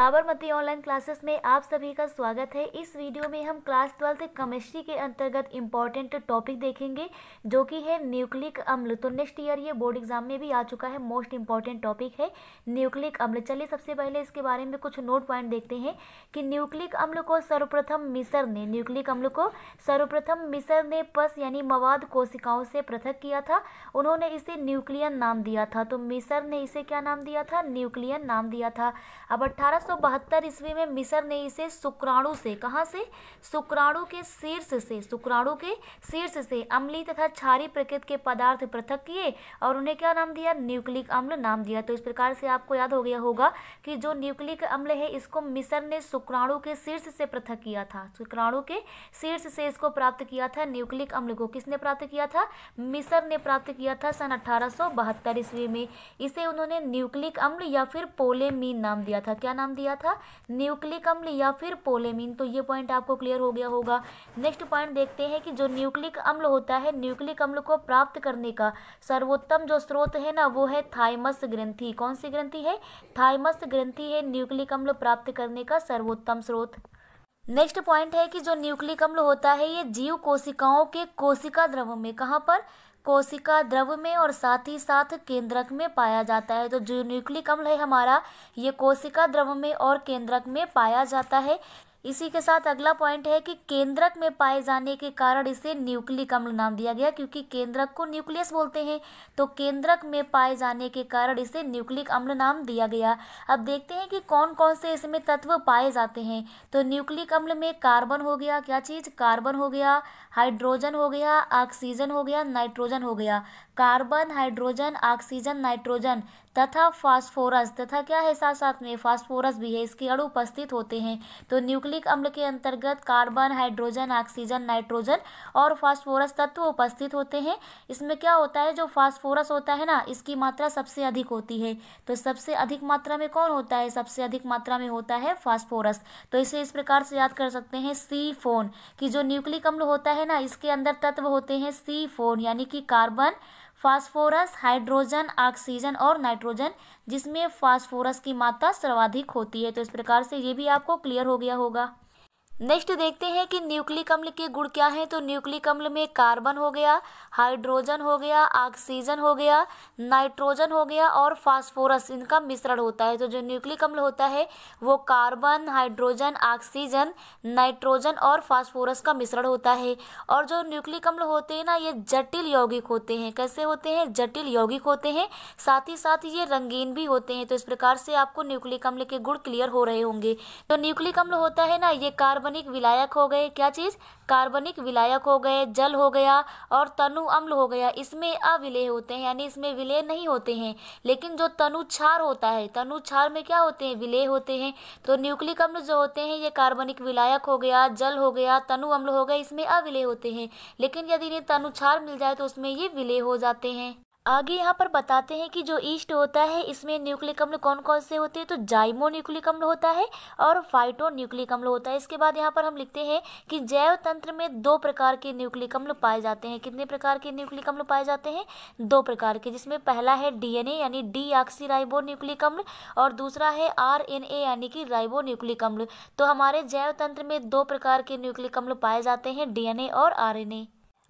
Sabarmati online classes में आप सभी का स्वागत है इस वीडियो में हम क्लास ट्वेल्थ केमिस्ट्री के अंतर्गत इम्पॉर्टेंट टॉपिक देखेंगे जो कि है न्यूक्लिक अम्ल तो नेक्स्ट ईयर ये बोर्ड एग्जाम में भी आ चुका है मोस्ट इम्पॉर्टेंट टॉपिक है न्यूक्लिक अम्ल चलिए सबसे पहले इसके बारे में कुछ नोट पॉइंट देखते हैं कि न्यूक्लिक अम्ल को सर्वप्रथम मिसर ने न्यूक्लिक अम्ल को सर्वप्रथम मिसर ने पस यानी मवाद कोशिकाओं से पृथक किया था उन्होंने इसे न्यूक्लियन नाम दिया था तो मिसर ने इसे क्या नाम दिया था न्यूक्लियन नाम दिया था अब अट्ठारह 1872 ईस्वी में मिसर ने इसे शुक्राणु से कहाँ से शुक्राणु के शीर्ष से शुक्राणु के शीर्ष से अम्ली तथा क्षारी प्रकृति के पदार्थ पृथक किए और उन्हें क्या नाम दिया न्यूक्लिक अम्ल नाम दिया तो इस प्रकार से आपको याद हो गया होगा कि जो न्यूक्लिक अम्ल है इसको मिसर ने शुक्राणु के शीर्ष से पृथक किया था शुक्राणु के शीर्ष से इसको प्राप्त किया था न्यूक्लिक अम्ल को किसने प्राप्त किया था मिसर ने प्राप्त किया था सन अठारह ईस्वी में इसे उन्होंने न्यूक्लिक अम्ल या फिर पोलेमीन नाम दिया था क्या नाम नाम दिया था न्यूक्लिक अम्ल या फिर पोलेमिन तो ये पॉइंट आपको क्लियर हो गया होगा नेक्स्ट पॉइंट देखते हैं कि जो न्यूक्लिक अम्ल होता है न्यूक्लिक अम्ल को प्राप्त करने का सर्वोत्तम जो स्रोत है ना वो है थाइमस ग्रंथि कौन सी ग्रंथि है थाइमस ग्रंथि है न्यूक्लिक अम्ल प्राप्त करने का सर्वोत्तम स्रोत नेक्स्ट पॉइंट है कि जो न्यूक्लिक अम्ल होता है ये जीव कोशिकाओं के कोशिका द्रव में कहाँ पर कोशिका द्रव में और साथ ही साथ केंद्रक में पाया जाता है तो जो न्यूक्लिक अम्ल है हमारा ये कोशिका द्रव में और केंद्रक में पाया जाता है इसी के साथ अगला पॉइंट है कि केंद्रक में पाए जाने के कारण इसे न्यूक्लिक अम्ल नाम दिया गया क्योंकि केंद्रक को न्यूक्लियस बोलते हैं तो केंद्रक में पाए जाने के कारण इसे न्यूक्लिक अम्ल नाम दिया गया अब देखते हैं कि कौन कौन से इसमें तत्व पाए जाते हैं तो न्यूक्लिक अम्ल में कार्बन हो गया क्या चीज़ कार्बन हो गया हाइड्रोजन हो गया ऑक्सीजन हो गया नाइट्रोजन हो गया कार्बन हाइड्रोजन ऑक्सीजन नाइट्रोजन तथा फास्फोरस तथा क्या है साथ साथ में फास्फोरस भी है इसके अणु उपस्थित होते हैं तो न्यूक्लिक अम्ल के अंतर्गत कार्बन हाइड्रोजन ऑक्सीजन नाइट्रोजन और फास्फोरस तत्व उपस्थित होते हैं इसमें क्या होता है जो फास्फोरस होता है ना इसकी मात्रा सबसे अधिक होती है तो सबसे अधिक मात्रा में कौन होता है सबसे अधिक मात्रा में होता है फास्फोरस तो इसे इस प्रकार से याद कर सकते हैं सी फोन की जो न्यूक्लिक अम्ल होता है ना इसके अंदर तत्व होते हैं सी फोन यानी कि कार्बन फास्फोरस हाइड्रोजन ऑक्सीजन और नाइट्रोजन जिसमें फास्फोरस की मात्रा सर्वाधिक होती है तो इस प्रकार से ये भी आपको क्लियर हो गया होगा नेक्स्ट देखते हैं कि न्यूक्लिक अम्ल के गुण क्या हैं तो न्यूक्लिक अम्ल में कार्बन हो गया हाइड्रोजन हो गया ऑक्सीजन हो गया नाइट्रोजन हो गया और फास्फोरस इनका मिश्रण होता है तो जो न्यूक्लिक अम्ल होता है वो कार्बन हाइड्रोजन ऑक्सीजन नाइट्रोजन और फास्फोरस का मिश्रण होता है और जो न्यूक्लिक अम्ल होते हैं ना ये जटिल यौगिक होते हैं कैसे होते हैं जटिल यौगिक होते हैं साथ ही साथ ये रंगीन भी होते हैं तो इस प्रकार से आपको न्यूक्लिक अम्ल के गुण क्लियर हो रहे होंगे तो न्यूक्लिक अम्ल होता है ना ये कार्बन कार्बनिक विलायक हो गए क्या चीज़ कार्बनिक विलायक हो गए जल हो गया और तनु अम्ल हो गया इसमें अविलय होते हैं यानी इसमें विलय नहीं होते हैं लेकिन जो तनु क्षार होता है तनु क्षार में क्या होते हैं विलय होते हैं तो न्यूक्लिक अम्ल जो होते हैं ये कार्बनिक विलायक हो गया जल हो गया तनु अम्ल हो गए इसमें अविलय होते हैं लेकिन यदि इन्हें तनु क्षार मिल जाए तो उसमें ये विलय हो जाते हैं आगे यहाँ पर बताते हैं कि जो ईस्ट होता है इसमें न्यूक्लिक अम्ल कौन कौन से होते हैं तो जाइमो न्यूक्लिक अम्ल होता है और फाइटो न्यूक्लिक अम्ल होता है इसके बाद यहाँ पर हम लिखते हैं कि जैव तंत्र में दो प्रकार के न्यूक्लिक अम्ल पाए जाते हैं कितने प्रकार के न्यूक्लिक अम्ल पाए जाते हैं दो प्रकार के जिसमें पहला है ए यानी डी ऑक्सीराइबो न्यूक्लिक अम्ल और दूसरा है आर यानी कि राइबो न्यूक्लिक अम्ल तो हमारे जैव तंत्र में दो प्रकार के न्यूक्लिक अम्ल पाए जाते हैं ए और ए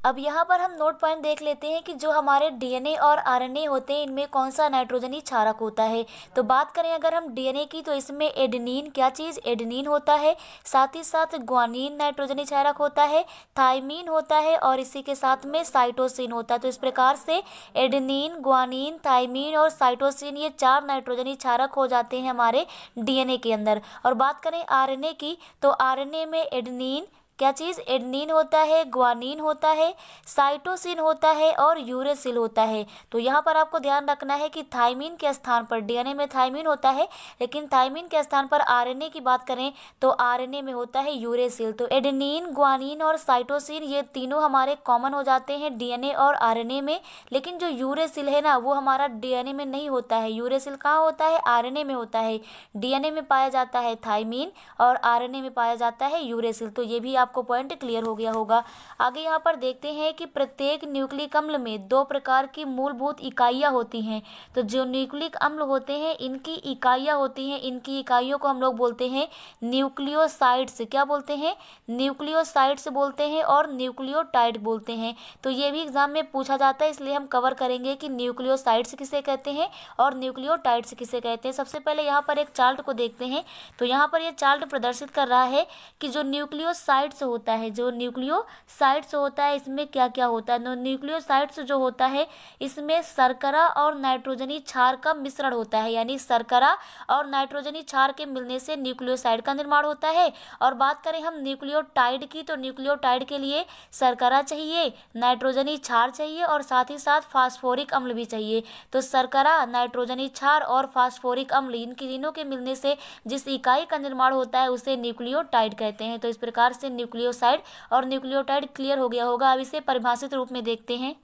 अब यहाँ पर हम नोट पॉइंट देख लेते हैं कि जो हमारे डीएनए और आरएनए हैं इनमें कौन सा नाइट्रोजन ही क्षारक होता है तो बात करें अगर हम डीएनए की तो इसमें एडनीन क्या चीज़ एडनीन होता है साथ ही साथ ग्वानीन नाइट्रोजनी क्षारक होता है थायमीन होता है और इसी के साथ में साइटोसिन होता है तो इस प्रकार से एडनीन ग्वानीन थायमीन और साइटोसिन ये चार नाइट्रोजनी क्षारक हो जाते हैं हमारे डी के अंदर और बात करें आर की तो आर में एडनीन क्या चीज़ एडनिन होता है ग्वानिन होता है साइटोसिन होता है और यूरेसिल होता है तो यहाँ पर आपको ध्यान रखना है कि थाइमिन के स्थान पर डीएनए में थाइमिन होता है लेकिन थाइमिन के स्थान पर आरएनए की बात करें तो आरएनए में होता है यूरेसिल तो एडनिन ग्वानिन और साइटोसिन ये तीनों हमारे कॉमन हो जाते हैं डीएनए और आर में लेकिन जो यूरेसिल है ना वो हमारा डीएनए में नहीं होता है यूरेसिल कहाँ होता है आर में होता है डीएनए में पाया जाता है थाइमिन और आर में पाया जाता है यूरेसिल तो ये भी आप आपको पॉइंट क्लियर हो गया होगा आगे यहाँ पर देखते हैं कि प्रत्येक न्यूक्लिक अम्ल में दो प्रकार की मूलभूत इकाइयाँ होती हैं तो जो न्यूक्लिक अम्ल होते हैं इनकी इकाइयाँ होती हैं इनकी इकाइयों को हम लोग बोलते हैं न्यूक्लियोसाइड्स क्या बोलते हैं न्यूक्लियोसाइड्स बोलते हैं और न्यूक्लियोटाइड बोलते हैं तो ये भी एग्जाम में पूछा जाता है इसलिए हम कवर करेंगे कि न्यूक्लियोसाइड्स किसे कहते हैं और न्यूक्लियोटाइड्स किसे कहते हैं सबसे पहले यहाँ पर एक चार्ट को देखते हैं तो यहाँ पर यह चार्ट प्रदर्शित कर रहा है कि जो न्यूक्लियोसाइड्स से होता है जो न्यूक्लियो न्यूक्लियोसाइड्स होता है इसमें क्या क्या होता है न्यूक्लियो न्यूक्लियोसाइड्स जो होता है इसमें सरकरा और नाइट्रोजनी क्षार का मिश्रण होता है यानी सरकरा और नाइट्रोजनी क्षार के मिलने से न्यूक्लियो का निर्माण होता है और बात करें हम न्यूक्लियोटाइड की तो न्यूक्लियोटाइड के लिए सरकरा चाहिए नाइट्रोजनी क्षार चाहिए और साथ ही साथ फास्फोरिक अम्ल भी चाहिए तो सरकरा नाइट्रोजनी क्षार और फास्फोरिक अम्ल इन तीनों के मिलने से जिस इकाई का निर्माण होता है उसे न्यूक्लियोटाइड कहते हैं तो इस प्रकार से न्यूक्लियोसाइड और न्यूक्लियोटाइड क्लियर हो गया होगा अब इसे परिभाषित रूप में देखते हैं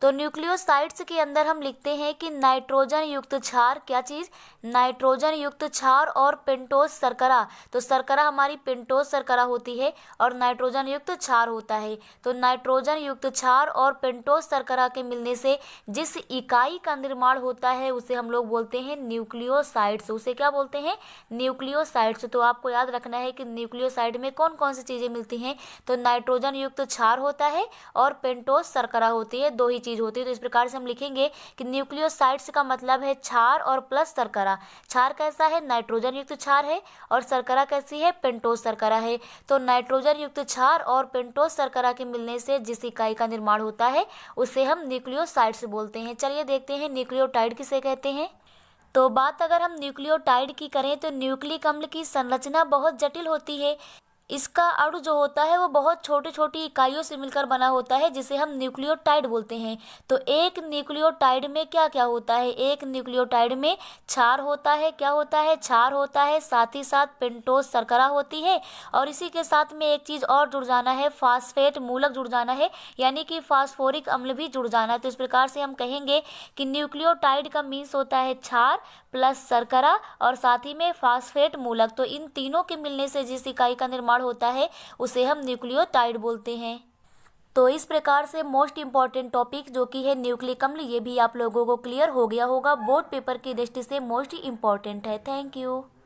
तो न्यूक्लियोसाइड्स के अंदर हम लिखते हैं कि नाइट्रोजन युक्त क्षार क्या चीज़ नाइट्रोजन युक्त क्षार और पेंटोस सरकरा तो सरकरा हमारी पेंटोस सरकरा होती है और नाइट्रोजन युक्त क्षार होता है तो नाइट्रोजन युक्त क्षार और पेंटोस सरकरा के मिलने से जिस इकाई का निर्माण होता है उसे हम लोग बोलते हैं न्यूक्लियोसाइड्स उसे क्या बोलते हैं न्यूक्लियोसाइड्स तो आपको याद रखना है कि न्यूक्लियोसाइड में कौन कौन सी चीज़ें मिलती हैं तो नाइट्रोजन युक्त क्षार होता है और पेंटोस सरकरा होती है दो ही चीज़ होती है तो इस प्रकार से हम लिखेंगे कि न्यूक्लियोसाइड्स का मतलब है छार और प्लस सरकरा छार कैसा है नाइट्रोजन युक्त छार है और सरकरा कैसी है पेंटोस सरकरा है तो नाइट्रोजन युक्त छार और पेंटोस सरकरा के मिलने से जिस इकाई का निर्माण होता है उसे हम न्यूक्लियोसाइड्स बोलते हैं चलिए देखते हैं न्यूक्लियोटाइड किसे कहते हैं तो बात अगर हम न्यूक्लियोटाइड की करें तो न्यूक्लिक अम्ल की संरचना बहुत जटिल होती है इसका अणु जो होता है वो बहुत छोटी छोटी इकाइयों से मिलकर बना होता है जिसे हम न्यूक्लियोटाइड बोलते हैं तो एक न्यूक्लियोटाइड में क्या क्या होता है एक न्यूक्लियोटाइड में छार होता है क्या होता है छार होता है साथ ही साथ पेंटोस सरकरा होती है और इसी के साथ में एक चीज़ और जुड़ जाना है फास्फेट मूलक जुड़ जाना है यानी कि फास्फोरिक अम्ल भी जुड़ जाना है तो इस प्रकार से हम कहेंगे कि न्यूक्लियोटाइड का मीन्स होता है छार प्लस सरकरा और साथ ही में फास्फेट मूलक तो इन तीनों के मिलने से जिस इकाई का निर्माण निर्माण होता है उसे हम न्यूक्लियोटाइड बोलते हैं तो इस प्रकार से मोस्ट इम्पॉर्टेंट टॉपिक जो कि है न्यूक्लिक अम्ल ये भी आप लोगों को क्लियर हो गया होगा बोर्ड पेपर की दृष्टि से मोस्ट इंपॉर्टेंट है थैंक यू